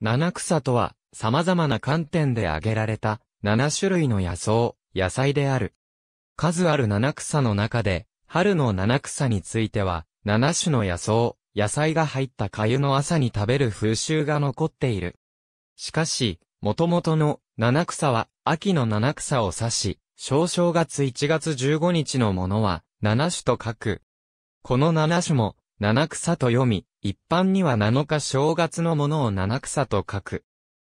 七草とは、様々な観点で挙げられた、七種類の野草、野菜である。数ある七草の中で、春の七草については、七種の野草、野菜が入った粥の朝に食べる風習が残っている。しかし、元々の七草は、秋の七草を指し、小正月1月15日のものは、七種と書く。この七種も、七草と読み、一般には7日正月のものを七草と書く。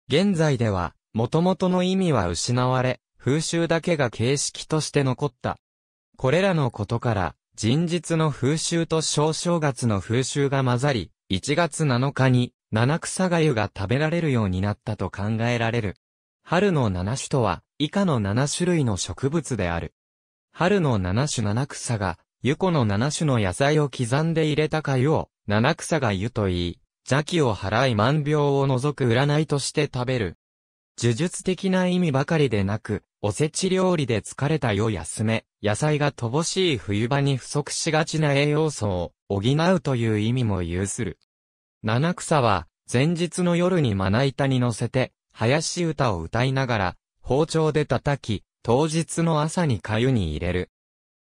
現在では、元々の意味は失われ、風習だけが形式として残った。これらのことから、人日の風習と小正月の風習が混ざり、1月7日に七草粥が食べられるようになったと考えられる。春の七種とは、以下の七種類の植物である。春の七種七草が、湯子の七種の野菜を刻んで入れた粥を、七草が湯といい、邪気を払い万病を除く占いとして食べる。呪術的な意味ばかりでなく、おせち料理で疲れた夜休め、野菜が乏しい冬場に不足しがちな栄養素を補うという意味も有する。七草は、前日の夜にまな板に乗せて、林歌を歌いながら、包丁で叩き、当日の朝に粥に入れる。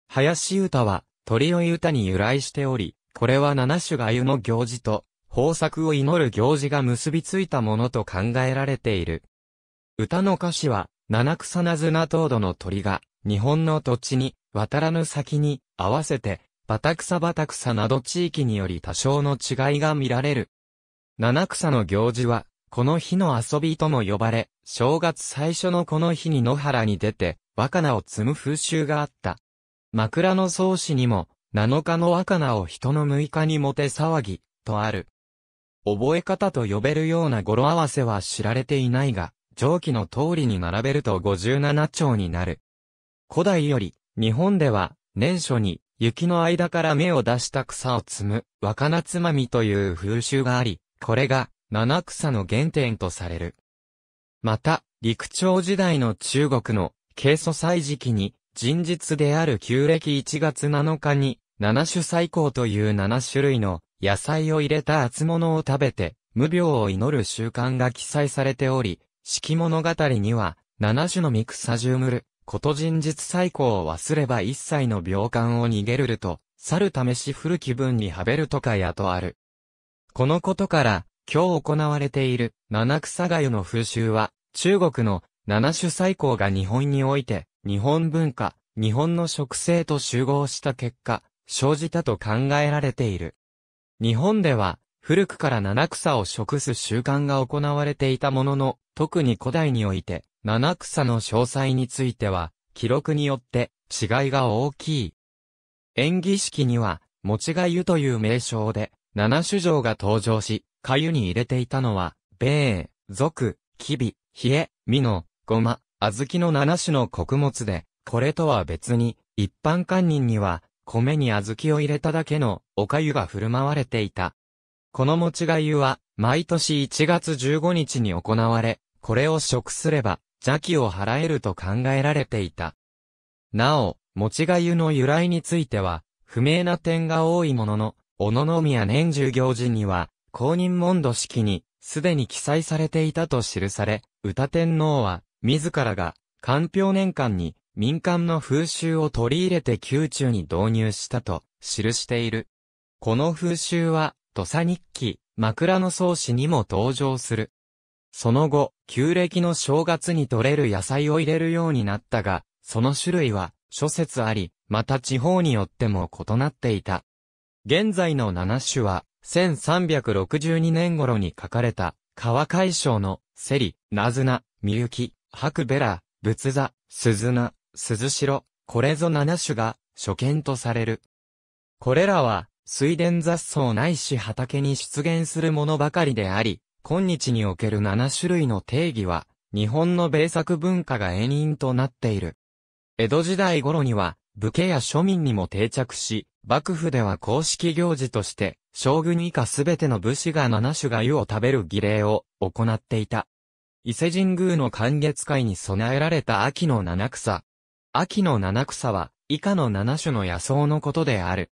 林歌は、鳥追い歌に由来しており、これは七種が湯の行事と、豊作を祈る行事が結びついたものと考えられている。歌の歌詞は、七草なずな糖度の鳥が、日本の土地に、渡らぬ先に、合わせて、バタクサバタクサなど地域により多少の違いが見られる。七草の行事は、この日の遊びとも呼ばれ、正月最初のこの日に野原に出て、若菜を摘む風習があった。枕草子にも、7日の若菜を人の6日にもて騒ぎ、とある。覚え方と呼べるような語呂合わせは知られていないが、上記の通りに並べると57丁になる。古代より、日本では、年初に、雪の間から芽を出した草を摘む、若菜つまみという風習があり、これが、七草の原点とされる。また、陸朝時代の中国の、軽祖祭時期に、人日である旧暦1月7日に、七種最高という七種類の野菜を入れた厚物を食べて、無病を祈る習慣が記載されており、四季物語には、七種のミクサジュムル、こと人実最高を忘れば一切の病感を逃げるると、去る試し古気分にはべるとかやとある。このことから、今日行われている七草粥の風習は、中国の七種最高が日本において、日本文化、日本の植生と集合した結果、生じたと考えられている。日本では、古くから七草を食す習慣が行われていたものの、特に古代において、七草の詳細については、記録によって違いが大きい。演技式には、餅が湯という名称で、七種状が登場し、粥に入れていたのは、米、俗、きび、冷え、みの、ごま、小豆の七種の穀物で、これとは別に、一般官人には、米に小豆を入れただけのお粥が振る舞われていた。この餅粥は、毎年1月15日に行われ、これを食すれば、邪気を払えると考えられていた。なお、餅粥の由来については、不明な点が多いものの、小野宮年中行事には、公認問答式に、すでに記載されていたと記され、歌天皇は、自らが、官票年間に、民間の風習を取り入れて宮中に導入したと記している。この風習は、土佐日記、枕草子にも登場する。その後、旧暦の正月に採れる野菜を入れるようになったが、その種類は諸説あり、また地方によっても異なっていた。現在の七種は、1362年頃に書かれた、川海省の、セリ、ナズナ、ミユキ、ハクベラ、仏座、鈴名、鈴代、これぞ七種が、初見とされる。これらは、水田雑草ないし畑に出現するものばかりであり、今日における七種類の定義は、日本の米作文化が遠因となっている。江戸時代頃には、武家や庶民にも定着し、幕府では公式行事として、将軍以下すべての武士が七種が湯を食べる儀礼を行っていた。伊勢神宮の歓月会に備えられた秋の七草、秋の七草は、以下の七種の野草のことである。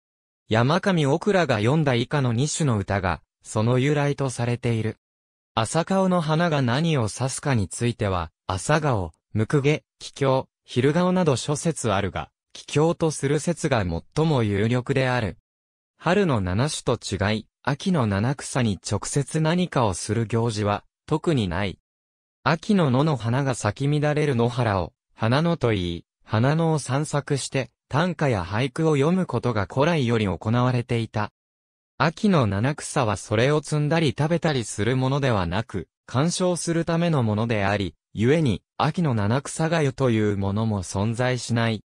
山上オクラが読んだ以下の二種の歌が、その由来とされている。朝顔の花が何を指すかについては、朝顔、ムクゲ、気境、昼顔など諸説あるが、気境とする説が最も有力である。春の七種と違い、秋の七草に直接何かをする行事は、特にない。秋の野の花が咲き乱れる野原を、花のと言い、花野を散策して、短歌や俳句を読むことが古来より行われていた。秋の七草はそれを摘んだり食べたりするものではなく、鑑賞するためのものであり、故に、秋の七草がゆというものも存在しない。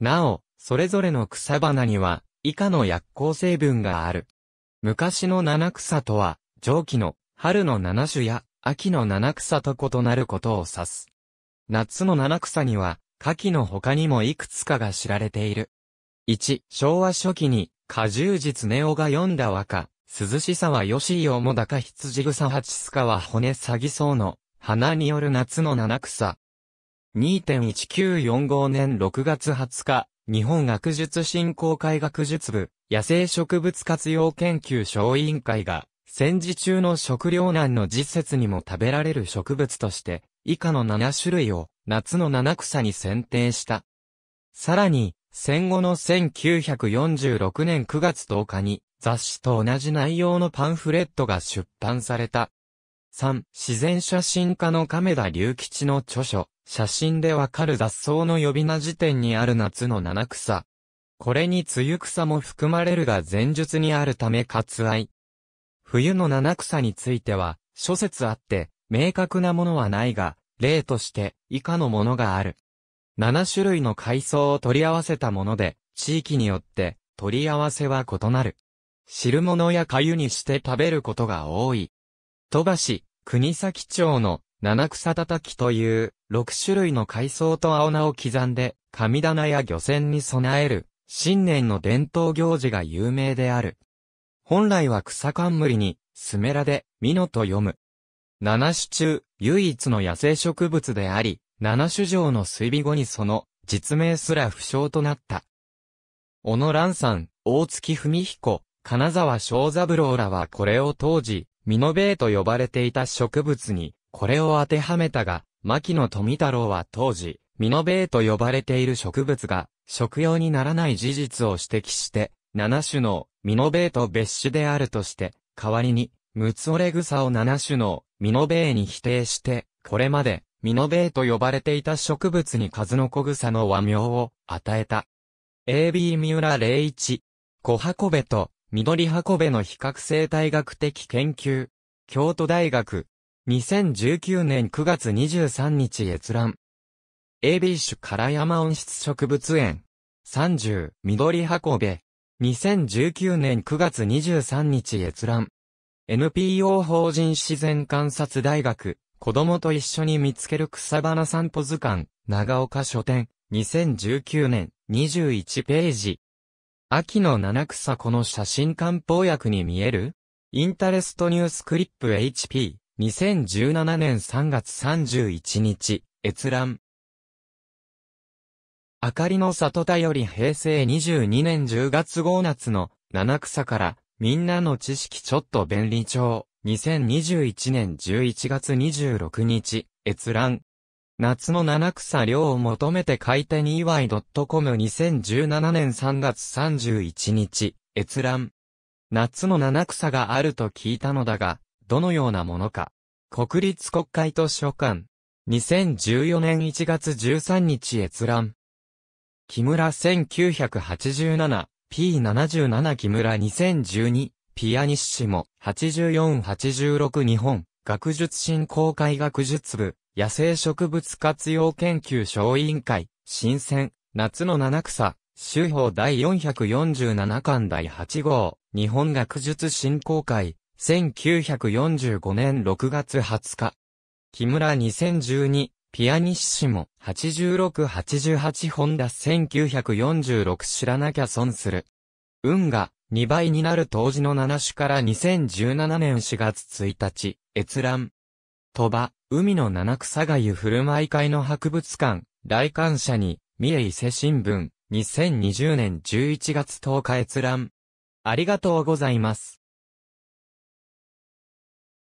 なお、それぞれの草花には、以下の薬効成分がある。昔の七草とは、上記の春の七種や秋の七草と異なることを指す。夏の七草には、下記の他にもいくつかが知られている。1、昭和初期に、果汁実ネオが読んだ和歌、涼しさは吉井をもだか羊草八須賀は骨詐欺草の、花による夏の七草。2.1945年6月20日、日本学術振興会学術部、野生植物活用研究小委員会が、戦時中の食糧難の実説にも食べられる植物として、以下の7種類を夏の七草に選定した。さらに、戦後の1946年9月10日に、雑誌と同じ内容のパンフレットが出版された。3、自然写真家の亀田隆吉の著書、写真でわかる雑草の呼び名辞典にある夏の七草。これに梅雨草も含まれるが前述にあるため割愛。冬の七草については、諸説あって、明確なものはないが、例として以下のものがある。7種類の海藻を取り合わせたもので、地域によって取り合わせは異なる。汁物や粥にして食べることが多い。鳥羽市、国崎町の七草叩きという6種類の海藻と青菜を刻んで、神棚や漁船に備える、新年の伝統行事が有名である。本来は草冠に、スメラで、ミノと読む。七種中、唯一の野生植物であり、七種状の水尾後にその実名すら不詳となった。小野蘭さん、大月文彦、金沢正三郎らはこれを当時、ミノベーと呼ばれていた植物に、これを当てはめたが、牧野富太郎は当時、ミノベーと呼ばれている植物が、食用にならない事実を指摘して、七種のミノベーと別種であるとして、代わりに、ムツオレグサを七種のミノベーに否定して、これまで、ミノベーと呼ばれていた植物に数の子草の和名を与えた。AB 三浦01、小箱部と緑箱部の比較生態学的研究、京都大学、2019年9月23日閲覧。AB 種唐山温室植物園、30、緑箱部、2019年9月23日閲覧。NPO 法人自然観察大学、子供と一緒に見つける草花散歩図鑑、長岡書店、2019年、21ページ。秋の七草この写真漢方薬に見えるインタレストニュースクリップ HP、2017年3月31日、閲覧。明かりの里頼より平成22年10月5夏の七草からみんなの知識ちょっと便利帳。2021年11月26日、閲覧。夏の七草量を求めて買い手に祝い .com2017 年3月31日、閲覧。夏の七草があると聞いたのだが、どのようなものか。国立国会図書館。2014年1月13日閲覧。木村1987、P77 木村2012、ピアニッシモ、8486日本、学術振興会学術部、野生植物活用研究小委員会、新鮮、夏の七草、修法第447巻第8号、日本学術振興会、1945年6月20日。木村2012、ピアニッシモ、86-88本だ1946知らなきゃ損する。運が2倍になる当時の7種から2017年4月1日、閲覧。鳥羽、海の七草がゆ振る舞い会の博物館、来館者に、三重伊勢新聞、2020年11月10日閲覧。ありがとうございます。